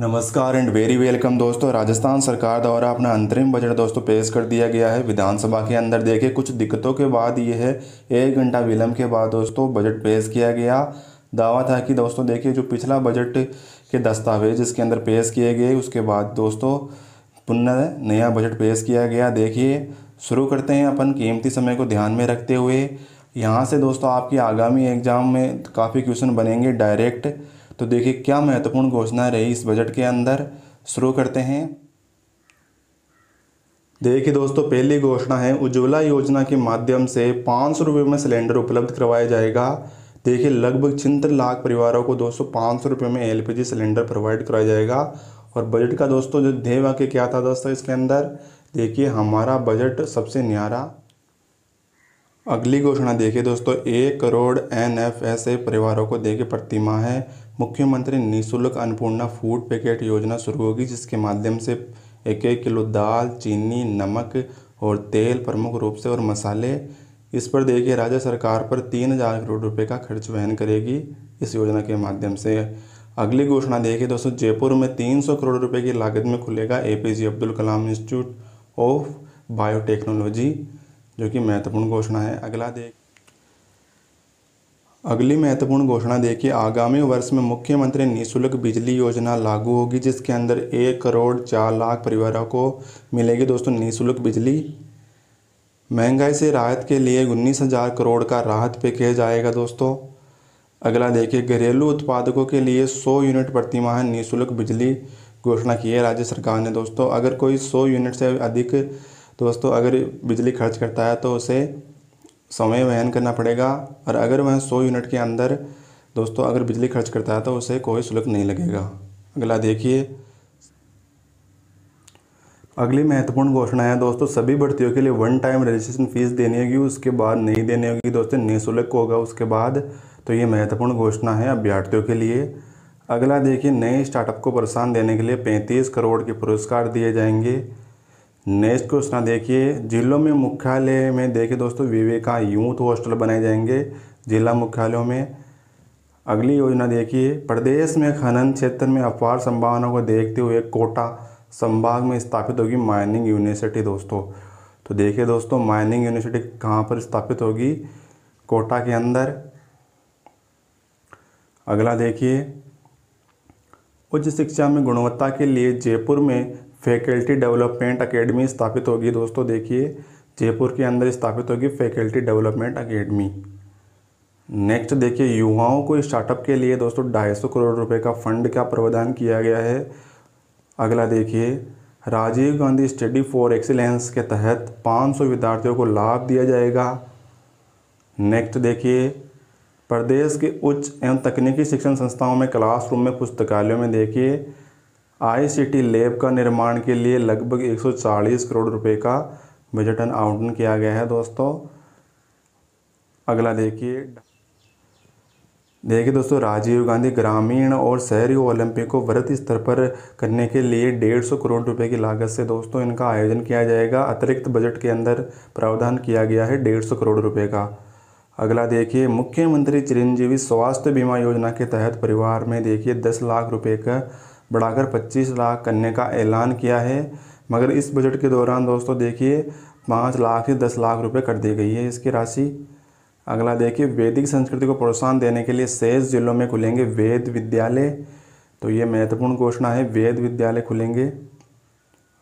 नमस्कार and very welcome दोस्तों राजस्थान सरकार द्वारा अपना अंतरिम बजट दोस्तों पेश कर दिया गया है विधानसभा के अंदर देखिए कुछ दिक्कतों के बाद ये है एक घंटा विलंब के बाद दोस्तों बजट पेश किया गया दावा था कि दोस्तों देखिए जो पिछला बजट के दस्तावेज इसके अंदर पेश किए गए उसके बाद दोस्तों पुनः नया बजट पेश किया गया देखिए शुरू करते हैं अपन कीमती समय को ध्यान में रखते हुए यहाँ से दोस्तों आपकी आगामी एग्ज़ाम में काफ़ी क्वेश्चन बनेंगे डायरेक्ट तो देखिए क्या महत्वपूर्ण घोषणा रही इस बजट के अंदर शुरू करते हैं देखिए दोस्तों पहली घोषणा है उज्ज्वला योजना के माध्यम से पाँच सौ रुपये में सिलेंडर उपलब्ध करवाया जाएगा देखिए लगभग छिन्तर लाख परिवारों को दोस्तों पाँच सौ रुपये में एलपीजी सिलेंडर प्रोवाइड कराया जाएगा और बजट का दोस्तों जो ध्येय वाक्य क्या था दोस्तों इसके अंदर देखिए हमारा बजट सबसे न्यारा अगली घोषणा देखिए दोस्तों एक करोड़ एन परिवारों को देखिए प्रतिमा है मुख्यमंत्री निःशुल्क अन्नपूर्णा फूड पैकेट योजना शुरू होगी जिसके माध्यम से एक एक किलो दाल चीनी नमक और तेल प्रमुख रूप से और मसाले इस पर देखिए राज्य सरकार पर तीन हजार करोड़ रुपए का खर्च वहन करेगी इस योजना के माध्यम से अगली घोषणा देखिए दोस्तों जयपुर में तीन सौ करोड़ रुपए की लागत में खुलेगा A P J Abdul Kalam institute of biotechnology जो कि महत्वपूर्ण घोषणा है अगला देख अगली महत्वपूर्ण घोषणा देखिए आगामी वर्ष में मुख्यमंत्री निःशुल्क बिजली योजना लागू होगी जिसके अंदर एक करोड़ चार लाख परिवारों को मिलेगी दोस्तों निःशुल्क बिजली महंगाई से राहत के लिए उन्नीस हजार करोड़ का राहत पैकेज आएगा दोस्तों अगला देखिए घरेलू उत्पादकों के लिए सौ यूनिट प्रति माह निःशुल्क बिजली घोषणा की है राज्य सरकार ने दोस्तों अगर कोई सौ यूनिट से अधिक दोस्तों अगर बिजली खर्च करता है तो उसे समय वहन करना पड़ेगा और अगर वह सौ यूनिट के अंदर दोस्तों अगर बिजली खर्च करता है तो उसे कोई शुल्क नहीं लगेगा अगला देखिए अगली महत्वपूर्ण घोषणा है दोस्तों सभी भर्तियों के लिए वन टाइम रजिस्ट्रेशन फीस देनी होगी उसके बाद नहीं देनी होगी दोस्तों निःशुल्क होगा उसके बाद तो ये महत्वपूर्ण घोषणा है अभ्यर्थियों के लिए अगला देखिए नए स्टार्टअप को प्रोत्साहन देने के लिए 35 करोड़ के पुरस्कार दिए जाएंगे नेक्स्ट क्वेश्चन देखिए जिलों में मुख्यालय में देखिए दोस्तों विवेका यूथ हॉस्टल बनाए जाएंगे जिला मुख्यालयों में अगली योजना देखिए प्रदेश में खनन क्षेत्र में अपार संभावनाओं को देखते हुए कोटा संभाग में स्थापित होगी माइनिंग यूनिवर्सिटी दोस्तों तो देखिए दोस्तों माइनिंग यूनिवर्सिटी कहाँ पर स्थापित होगी कोटा के अंदर अगला देखिए उच्च शिक्षा में गुणवत्ता के लिए जयपुर में फैकल्टी डेवलपमेंट अकेडमी स्थापित होगी दोस्तों देखिए जयपुर के अंदर स्थापित होगी फैकल्टी डेवलपमेंट अकेडमी नेक्स्ट देखिए युवाओं को स्टार्टअप के लिए दोस्तों ढाई सौ करोड़ रुपए का फंड का प्रावधान किया गया है अगला देखिए Rajiv Gandhi study for excellence के तहत 500 विद्यार्थियों को लाभ दिया जाएगा नेक्स्ट देखिए प्रदेश के उच्च एवं तकनीकी शिक्षण संस्थाओं में क्लासरूम में पुस्तकालयों में देखिए आईसीटी लैब का निर्माण के लिए लगभग 140 करोड़ रुपए का बजट आवंटन किया गया है दोस्तों अगला देखिए देखिए दोस्तों राजीव गांधी ग्रामीण और शहरी ओलंपिक को वृत्त स्तर पर करने के लिए डेढ़ सौ करोड़ रुपए की लागत से दोस्तों इनका आयोजन किया जाएगा अतिरिक्त बजट के अंदर प्रावधान किया गया है डेढ़ सौ करोड़ रुपए का अगला देखिए मुख्यमंत्री चिरंजीवी स्वास्थ्य बीमा योजना के तहत परिवार में देखिए दस लाख रुपये का बढ़ाकर 25 लाख करने का ऐलान किया है मगर इस बजट के दौरान दोस्तों देखिए पाँच लाख से दस लाख रुपए कर दी गई है इसकी राशि अगला देखिए वैदिक संस्कृति को प्रोत्साहन देने के लिए शेष जिलों में खुलेंगे वेद विद्यालय तो ये महत्वपूर्ण घोषणा है वेद विद्यालय खुलेंगे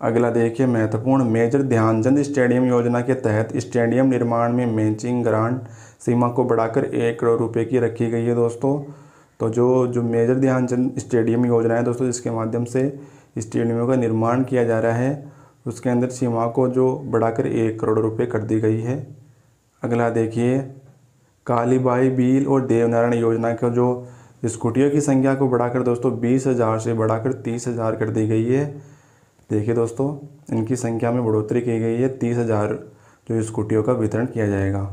अगला देखिए महत्वपूर्ण मेजर ध्यानचंद स्टेडियम योजना के तहत स्टेडियम निर्माण में मैचिंग ग्रांट सीमा को बढ़ाकर एक करोड़ रुपए की रखी गई है दोस्तों तो जो जो मेजर ध्यानचंद स्टेडियम योजना है दोस्तों जिसके माध्यम से स्टेडियमों का निर्माण किया जा रहा है उसके अंदर सीमा को जो बढ़ाकर एक करोड़ रुपए कर दी गई है अगला देखिए कालीबाई बील और देवनारायण योजना का जो स्कूटियों की संख्या को बढ़ाकर दोस्तों बीस हज़ार से बढ़ाकर तीस हज़ार कर दी गई है देखिए दोस्तों इनकी संख्या में बढ़ोतरी की गई है तीस हज़ार जो स्कूटियों का वितरण किया जाएगा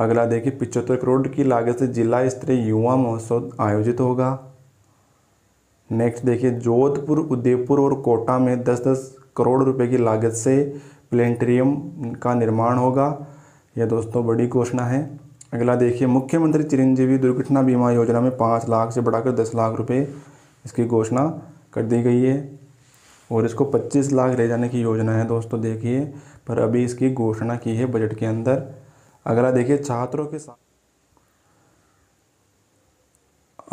अगला देखिए पिचहत्तर करोड़ की लागत से जिला स्तरीय युवा महोत्सव आयोजित होगा नेक्स्ट देखिए जोधपुर उदयपुर और कोटा में 10-10 करोड़ रुपए की लागत से प्लेनेटोरियम का निर्माण होगा यह दोस्तों बड़ी घोषणा है अगला देखिए मुख्यमंत्री चिरंजीवी दुर्घटना बीमा योजना में पाँच लाख से बढ़ाकर दस लाख रुपये इसकी घोषणा कर दी गई है और इसको पच्चीस लाख ले जाने की योजना है दोस्तों देखिए पर अभी इसकी घोषणा की है बजट के अंदर अगला देखिए छात्रों के साथ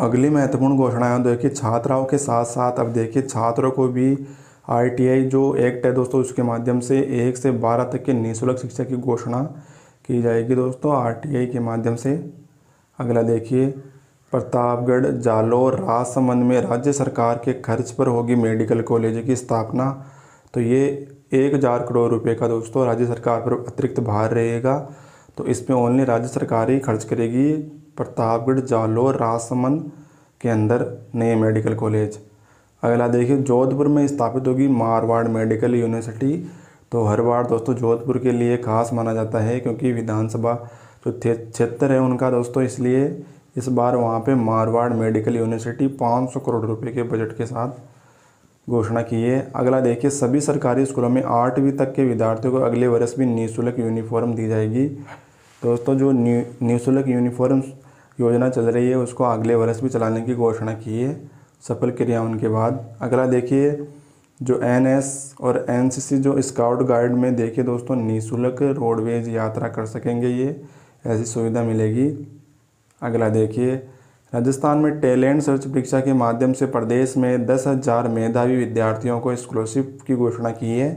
अगली महत्वपूर्ण घोषणा है देखिए छात्राओं के साथ साथ अब देखिए छात्रों को भी आईटीआई जो एक्ट है दोस्तों उसके माध्यम से एक से बारह तक के निःशुल्क शिक्षा की घोषणा की जाएगी दोस्तों आरटीआई के माध्यम से अगला देखिए प्रतापगढ़ जालोर राजसमंद में राज्य सरकार के खर्च पर होगी मेडिकल कॉलेज की स्थापना तो ये एक हज़ार करोड़ रुपए का दोस्तों राज्य सरकार पर अतिरिक्त भार रहेगा तो इसमें ओनली राज्य सरकार ही खर्च करेगी प्रतापगढ़ जालोर राजसमंद के अंदर नए मेडिकल कॉलेज अगला देखिए जोधपुर में स्थापित होगी मारवाड़ मेडिकल यूनिवर्सिटी तो हर बार दोस्तों जोधपुर के लिए खास माना जाता है क्योंकि विधानसभा जो क्षेत्र है उनका दोस्तों इसलिए इस बार वहाँ पे मारवाड़ मेडिकल यूनिवर्सिटी 500 करोड़ रुपए के बजट के साथ घोषणा की है अगला देखिए सभी सरकारी स्कूलों में आठवीं तक के विद्यार्थियों को अगले वर्ष भी निःशुल्क यूनिफॉर्म दी जाएगी दोस्तों जो न्यू निःशुल्क यूनिफॉर्म योजना चल रही है उसको अगले वर्ष भी चलाने की घोषणा की है सफल क्रियाओं के बाद अगला देखिए जो एन और एन जो स्काउट गाइड में देखिए दोस्तों निःशुल्क रोडवेज यात्रा कर सकेंगे ये ऐसी सुविधा मिलेगी अगला देखिए राजस्थान में टैलेंट सर्च परीक्षा के माध्यम से प्रदेश में दस हज़ार मेधावी विद्यार्थियों को स्कॉलरशिप की घोषणा की है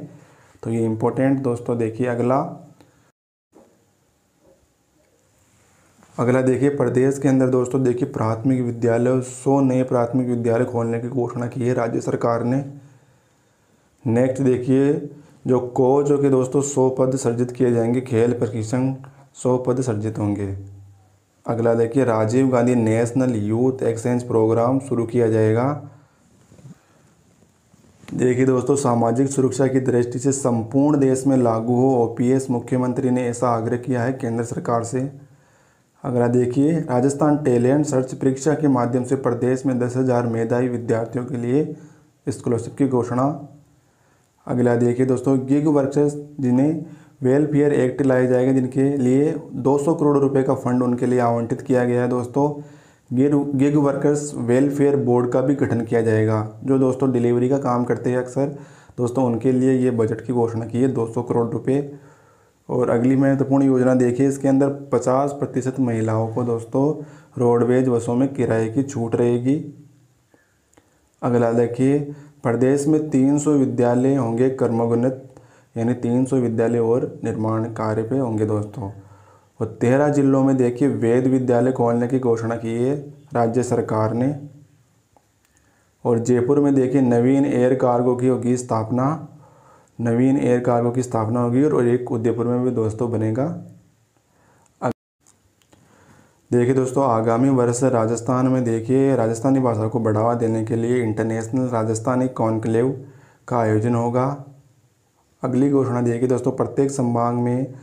तो ये इम्पोर्टेंट दोस्तों देखिए अगला अगला देखिए प्रदेश के अंदर दोस्तों देखिए प्राथमिक विद्यालय सौ नए प्राथमिक विद्यालय खोलने की घोषणा की है राज्य सरकार ने नेक्स्ट देखिए जो कोच जो कि दोस्तों सौ पद सर्जित किए जाएंगे खेल प्रशिक्षण सौ पद सर्जित होंगे अगला देखिए Rajiv Gandhi national youth exchange programme शुरू किया जाएगा देखिए दोस्तों सामाजिक सुरक्षा की दृष्टि से संपूर्ण देश में लागू हो ओपीएस मुख्यमंत्री ने ऐसा आग्रह किया है केंद्र सरकार से अगला देखिए राजस्थान टैलेंट सर्च परीक्षा के माध्यम से प्रदेश में दस हज़ार मेधावी विद्यार्थियों के लिए स्कॉलरशिप की घोषणा अगला देखिए दोस्तों गिग वर्कर्स जिन्हें वेलफेयर एक्ट लाया जाएगा जिनके लिए 200 करोड़ रुपए का फंड उनके लिए आवंटित किया गया है दोस्तों gig gig workers welfare board का भी गठन किया जाएगा जो दोस्तों डिलीवरी का काम करते हैं अक्सर दोस्तों उनके लिए ये बजट की घोषणा की है सौ करोड़ रुपये और अगली महत्वपूर्ण योजना देखिए इसके अंदर 50 प्रतिशत महिलाओं को दोस्तों रोडवेज बसों में किराए की छूट रहेगी अगला देखिए प्रदेश में 300 विद्यालय होंगे कर्मगुणित यानी 300 विद्यालय और निर्माण कार्य पे होंगे दोस्तों और तेरह जिलों में देखिए वेद विद्यालय खोलने की घोषणा की है राज्य सरकार ने और जयपुर में देखिए नवीन एयर कार्गो की होगी स्थापना नवीन एयर कार्गो की स्थापना होगी और एक उदयपुर में भी दोस्तों बनेगा देखिए दोस्तों आगामी वर्ष राजस्थान में देखिए राजस्थानी भाषा को बढ़ावा देने के लिए इंटरनेशनल राजस्थानी कॉन्क्लेव का आयोजन होगा अगली घोषणा देखिए दोस्तों प्रत्येक संभाग में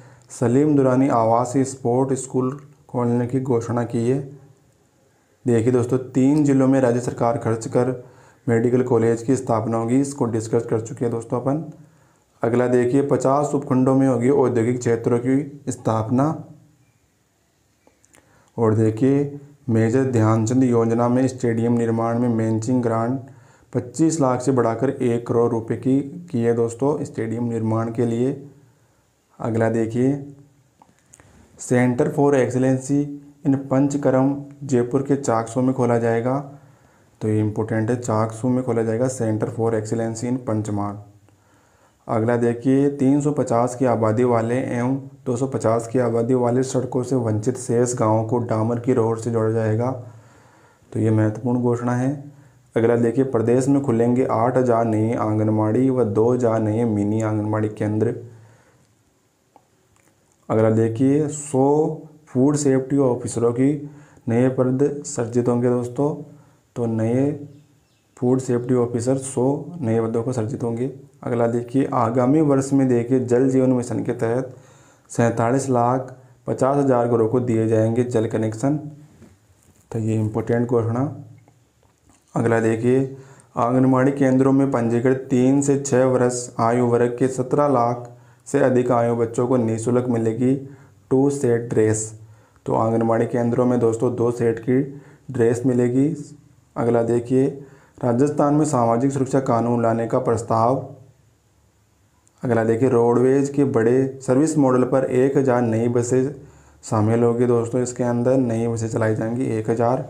सलीम दुरानी आवासीय स्पोर्ट स्कूल खोलने की घोषणा की है देखिए दोस्तों तीन जिलों में राज्य सरकार खर्च कर मेडिकल कॉलेज की स्थापना होगी इसको डिस्कस कर चुके हैं दोस्तों अपन अगला देखिए पचास उपखंडों में होगी औद्योगिक क्षेत्रों की स्थापना और देखिए मेजर ध्यानचंद योजना में स्टेडियम निर्माण में मैंचिंग ग्रांट 25 लाख से बढ़ाकर एक करोड़ रुपए की की है दोस्तों स्टेडियम निर्माण के लिए अगला देखिए centre for excellency in Panchakarma Jaipur के चाकसू में खोला जाएगा तो ये इम्पोर्टेंट है चाकसू में खोला जाएगा सेंटर फॉर एक्सीलेंसी इन पंचमार्ग अगला देखिए 350 की आबादी वाले एवं 250 की आबादी वाले सड़कों से वंचित शेष गांवों को डामर की रोड से जोड़ा जाएगा तो ये महत्वपूर्ण घोषणा है अगला देखिए प्रदेश में खुलेंगे आठ हज़ार नए आंगनबाड़ी व दो हज़ार नए मिनी आंगनबाड़ी केंद्र अगला देखिए सौ फूड सेफ्टी ऑफिसरों की नए पद सर्जित होंगे दोस्तों तो नए फूड सेफ्टी ऑफिसर सौ नए पदों को सर्जित होंगे अगला देखिए आगामी वर्ष में देखिए जल जीवन मिशन के तहत सैंतालीस लाख पचास हज़ार घरों को दिए जाएंगे जल कनेक्शन तो ये इम्पोर्टेंट घोषणा अगला देखिए आंगनबाड़ी केंद्रों में पंजीकृत तीन से छः वर्ष आयु वर्ग के सत्रह लाख से अधिक आयु बच्चों को निःशुल्क मिलेगी टू सेट ड्रेस तो आंगनबाड़ी केंद्रों में दोस्तों दो सेट की ड्रेस मिलेगी अगला देखिए राजस्थान में सामाजिक सुरक्षा कानून लाने का प्रस्ताव अगला देखिए रोडवेज के बड़े सर्विस मॉडल पर एक हज़ार नई बसें शामिल होगी दोस्तों इसके अंदर नई बसें चलाई जाएंगी एक हज़ार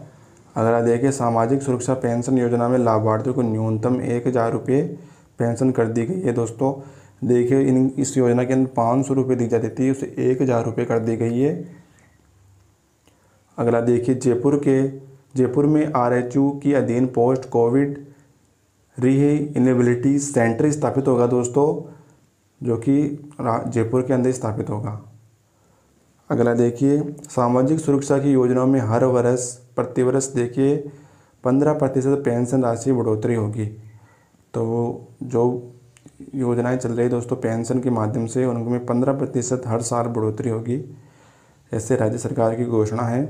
अगला देखिए सामाजिक सुरक्षा पेंशन योजना में लाभार्थियों को न्यूनतम एक हज़ार रुपये पेंशन कर दी गई है दोस्तों देखिए इन इस योजना के अंदर पाँच सौ रुपये दी जाती थी उसे एक हज़ार रुपये कर दी गई है अगला देखिए जयपुर के जयपुर में यू की अधीन पोस्ट कोविड रिहेबिलिटी सेंटर स्थापित होगा दोस्तों जो कि जयपुर के अंदर स्थापित होगा अगला देखिए सामाजिक सुरक्षा की योजनाओं में हर वर्ष प्रतिवर्ष देखिए पंद्रह प्रतिशत पेंशन राशि बढ़ोतरी होगी तो जो योजनाएं चल रही दोस्तों पेंशन के माध्यम से उनमें पंद्रह प्रतिशत हर साल बढ़ोतरी होगी ऐसे राज्य सरकार की घोषणा है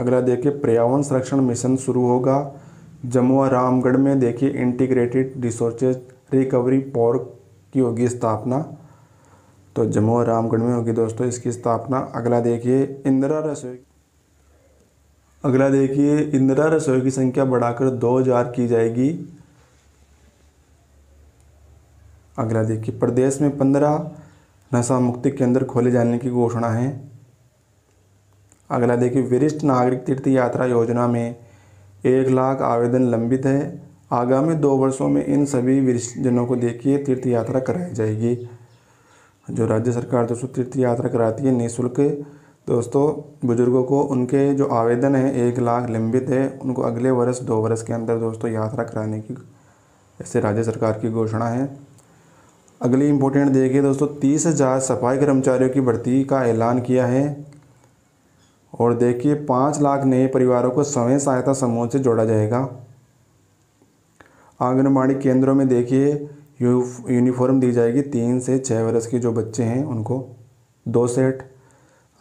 अगला देखिए पर्यावरण संरक्षण मिशन शुरू होगा जम्मू और रामगढ़ में देखिए इंटीग्रेटेड रिसोर्सेज रिकवरी पॉर्क की होगी स्थापना तो जम्मू और रामगढ़ में होगी दोस्तों इसकी स्थापना अगला देखिए इंदिरा रसोई अगला देखिए इंदिरा रसोई की संख्या बढ़ाकर 2000 की जाएगी अगला देखिए प्रदेश में 15 नशा मुक्ति केंद्र खोले जाने की घोषणा है अगला देखिए वरिष्ठ नागरिक तीर्थ यात्रा योजना में एक लाख आवेदन लंबित है आगामी दो वर्षों में इन सभी वृक्षजनों को देखिए तीर्थ यात्रा कराई जाएगी जो राज्य सरकार दोस्तों तीर्थ यात्रा कराती है निःशुल्क दोस्तों बुजुर्गों को उनके जो आवेदन है एक लाख लंबित है उनको अगले वर्ष दो वर्ष के अंदर दोस्तों यात्रा कराने की ऐसे राज्य सरकार की घोषणा है अगली इम्पोर्टेंट देखिए दोस्तों तीस हज़ार सफाई कर्मचारियों की भर्ती का ऐलान किया है और देखिए पाँच लाख नए परिवारों को स्वयं सहायता समूह से जोड़ा जाएगा आंगनबाड़ी केंद्रों में देखिए यूनिफॉर्म दी जाएगी तीन से छः वर्ष के जो बच्चे हैं उनको दो सेट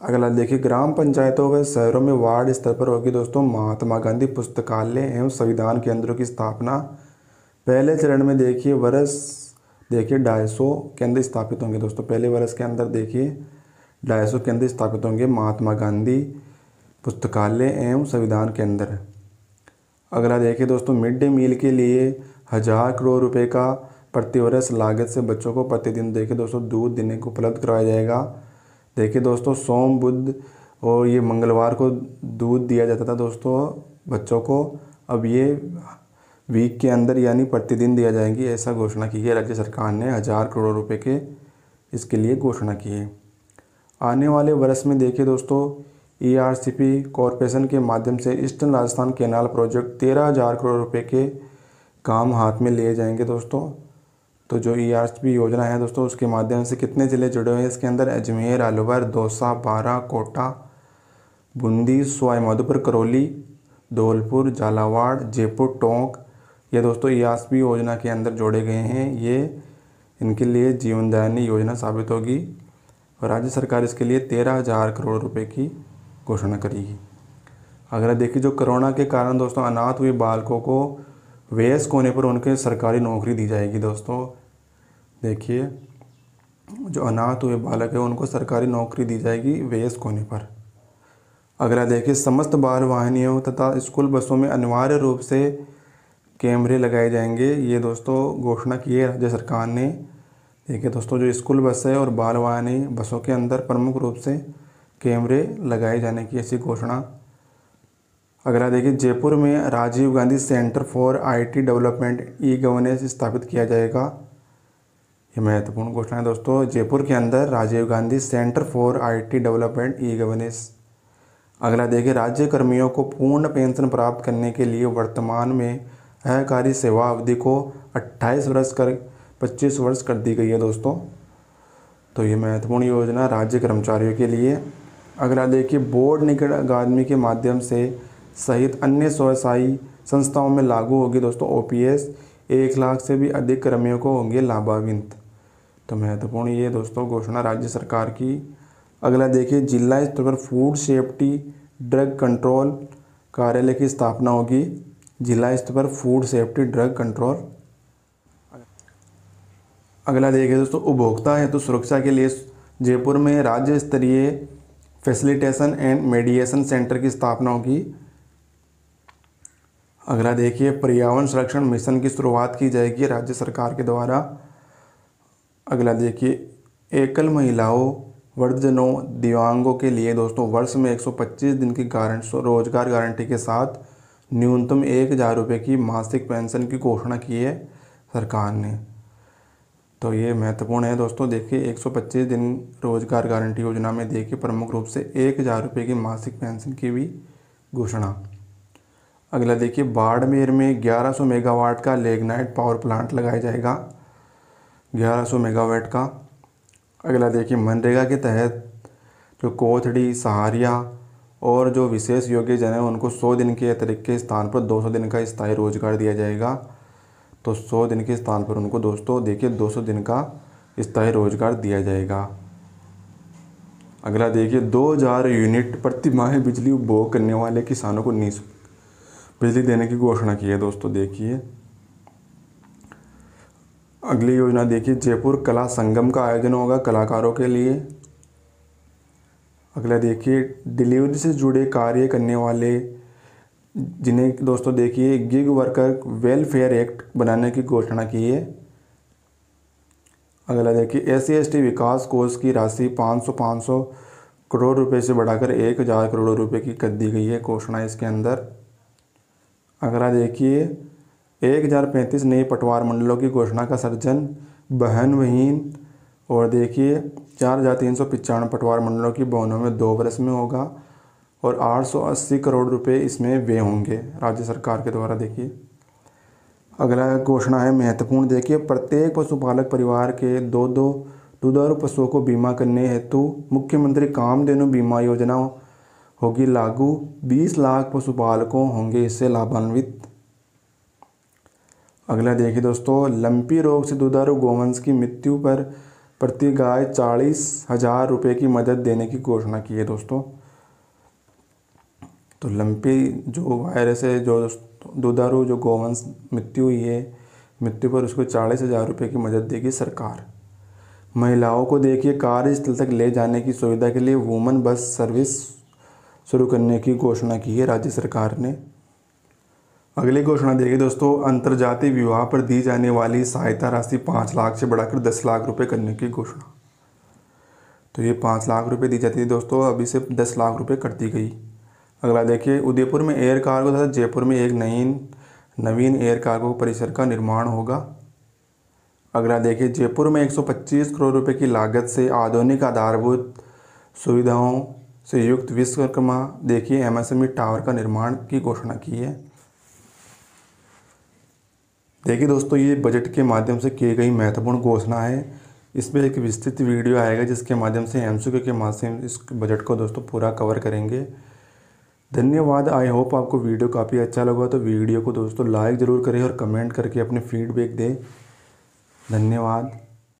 अगला देखिए ग्राम पंचायतों व शहरों में वार्ड स्तर पर होगी दोस्तों महात्मा गांधी पुस्तकालय एवं संविधान केंद्रों की स्थापना पहले चरण में देखिए वर्ष देखिए ढाई सौ केंद्र स्थापित होंगे दोस्तों पहले वर्ष के अंदर देखिए ढाई सौ केंद्र स्थापित होंगे महात्मा गांधी पुस्तकालय एवं संविधान केंद्र अगला देखिए दोस्तों मिड डे मील के लिए हज़ार करोड़ रुपए का प्रतिवर्ष लागत से बच्चों को प्रतिदिन देखिए दोस्तों दूध देने को उपलब्ध कराया जाएगा देखिए दोस्तों सोम बुध और ये मंगलवार को दूध दिया जाता था दोस्तों बच्चों को अब ये वीक के अंदर यानी प्रतिदिन दिया जाएगी ऐसा घोषणा की है राज्य सरकार ने हज़ार करोड़ रुपये के इसके लिए घोषणा की है आने वाले वर्ष में देखिए दोस्तों ईआरसीपी कॉरपोरेशन के माध्यम से ईस्टर्न राजस्थान केनाल प्रोजेक्ट तेरह हज़ार करोड़ रुपए के काम हाथ में लिए जाएंगे दोस्तों तो जो ई योजना है दोस्तों उसके माध्यम से कितने ज़िले जुड़े हुए हैं इसके अंदर अजमेर अलवर दौसा बारा कोटा बूंदी सवाई माधोपुर करौली धौलपुर झालावाड़ जयपुर टोंक ये दोस्तों ई योजना के अंदर जोड़े गए हैं ये इनके लिए जीवनदायनी योजना साबित होगी और राज्य सरकार इसके लिए तेरह हज़ार करोड़ रुपए की घोषणा करेगी अगला देखिए जो कोरोना के कारण दोस्तों अनाथ हुए बालकों को वेस कोने पर उनके सरकारी नौकरी दी जाएगी दोस्तों देखिए जो अनाथ हुए बालक है उनको सरकारी नौकरी दी जाएगी वयस्क कोने पर अगला देखिए समस्त बाल वाहनियों तथा स्कूल बसों में अनिवार्य रूप से कैमरे लगाए जाएंगे ये दोस्तों घोषणा की है राज्य सरकार ने देखिए दोस्तों जो स्कूल बस है और बाल वाहिनी बसों के अंदर प्रमुख रूप से कैमरे लगाए जाने की ऐसी घोषणा अगला देखिए जयपुर में Rajiv Gandhi centre for IT development e governance स्थापित किया जाएगा ये महत्वपूर्ण घोषणा है दोस्तों जयपुर के अंदर Rajiv Gandhi centre for IT development e governance अगला देखिए राज्य कर्मियों को पूर्ण पेंशन प्राप्त करने के लिए वर्तमान में अहकारी सेवा अवधि को 28 वर्ष कर 25 वर्ष कर दी गई है दोस्तों तो ये महत्वपूर्ण योजना राज्य कर्मचारियों के लिए अगला देखिए बोर्ड निकट अकादमी के माध्यम से सहित अन्य स्वसाई संस्थाओं में लागू होगी दोस्तों ओ पी एस एक लाख से भी अधिक कर्मियों को होंगे लाभान्वित तो महत्वपूर्ण ये दोस्तों घोषणा राज्य सरकार की अगला देखिए जिला स्तर पर फूड सेफ्टी ड्रग कंट्रोल कार्यालय की स्थापना होगी जिला स्तर पर फूड सेफ्टी ड्रग कंट्रोल अगला देखिए दोस्तों उपभोक्ता हेतु तो सुरक्षा के लिए जयपुर में राज्य स्तरीय फैसिलिटेशन एंड मेडिएशन सेंटर की स्थापना होगी अगला देखिए पर्यावरण संरक्षण मिशन की शुरुआत की जाएगी राज्य सरकार के द्वारा अगला देखिए एकल महिलाओं वर्धजनों दिव्यांगों के लिए दोस्तों वर्ष में 125 दिन की गारंटी रोजगार गारंटी के साथ न्यूनतम एक हज़ार रुपये की मासिक पेंशन की घोषणा की है सरकार ने तो ये महत्वपूर्ण है दोस्तों देखिए 125 दिन रोजगार गारंटी योजना में देखिए प्रमुख रूप से एक हज़ार रुपये की मासिक पेंशन की भी घोषणा अगला देखिए बाड़मेर में 1100 मेगावाट का लेगनाइट पावर प्लांट लगाया जाएगा 1100 मेगावाट का अगला देखिए मनरेगा के तहत जो कोथड़ी सहारिया और जो विशेष योग्य जन हैं उनको सौ दिन के अतिरिक्त के स्थान पर दो दिन का स्थायी रोजगार दिया जाएगा तो सौ दिन के स्थान पर उनको दोस्तों देखिए दो सौ दिन का स्थायी रोजगार दिया जाएगा अगला देखिए दो हज़ार यूनिट प्रति माह बिजली उपभोग करने वाले किसानों को निःशुल्क बिजली देने की घोषणा की है दोस्तों देखिए अगली योजना देखिए जयपुर कला संगम का आयोजन होगा कलाकारों के लिए अगला देखिए डिलीवरी से जुड़े कार्य करने वाले जिन्हें दोस्तों देखिए गिग वर्कर वेलफेयर एक्ट बनाने की घोषणा की है अगला देखिए एस सी विकास कोष की राशि 500 500 करोड़ रुपए से बढ़ाकर एक हज़ार करोड़ रुपए की कर दी गई है घोषणा इसके अंदर अगला देखिए एक हज़ार पैंतीस नए पटवार मंडलों की घोषणा का सर्जन बहन वहीन और देखिए चार हज़ार तीन सौ पचानवे पटवार मंडलों की भवनों में दो वर्ष में होगा और 880 करोड़ रुपए इसमें व्यय होंगे राज्य सरकार के द्वारा देखिए अगला घोषणा है महत्वपूर्ण देखिए प्रत्येक पशुपालक परिवार के दो दो दुधारू पशुओं को बीमा करने हेतु मुख्यमंत्री कामधेनु बीमा योजना होगी लागू 20 लाख पशुपालकों होंगे इससे लाभान्वित अगला देखिए दोस्तों लंपी रोग से दुधारू गोवंश की मृत्यु पर प्रति गाय चालीस हजार रुपये की मदद देने की घोषणा की है दोस्तों तो लंपी जो वायरस है जो दुधारू जो गोवंश मृत्यु हुई है मृत्यु पर उसको चालीस हज़ार रुपये की मदद देगी सरकार महिलाओं को देखिए कार्यस्थल तक ले जाने की सुविधा के लिए वुमन बस सर्विस शुरू करने की घोषणा की है राज्य सरकार ने अगली घोषणा देगी दोस्तों अंतर्जातीय विवाह पर दी जाने वाली सहायता राशि पाँच लाख से बढ़ाकर दस लाख रुपये करने की घोषणा तो ये पाँच लाख रुपये दी जाती है दोस्तों अभी से दस लाख रुपये कर दी गई अगला देखिए उदयपुर में एयर कार्गो तथा जयपुर में एक नई नवीन एयर कार्गो परिसर का निर्माण होगा अगला देखिए जयपुर में 125 करोड़ रुपए की लागत से आधुनिक आधारभूत सुविधाओं से युक्त विश्वकर्मा देखिए एमएसएमई टावर का निर्माण की घोषणा की है देखिए दोस्तों ये बजट के माध्यम से की गई महत्वपूर्ण घोषणा है इसमें एक विस्तृत वीडियो आएगा जिसके माध्यम से एम के माध्यम से इस बजट को दोस्तों पूरा कवर करेंगे धन्यवाद आई होप आपको वीडियो काफ़ी अच्छा लगा तो वीडियो को दोस्तों लाइक ज़रूर करें और कमेंट करके अपने फीडबैक दें धन्यवाद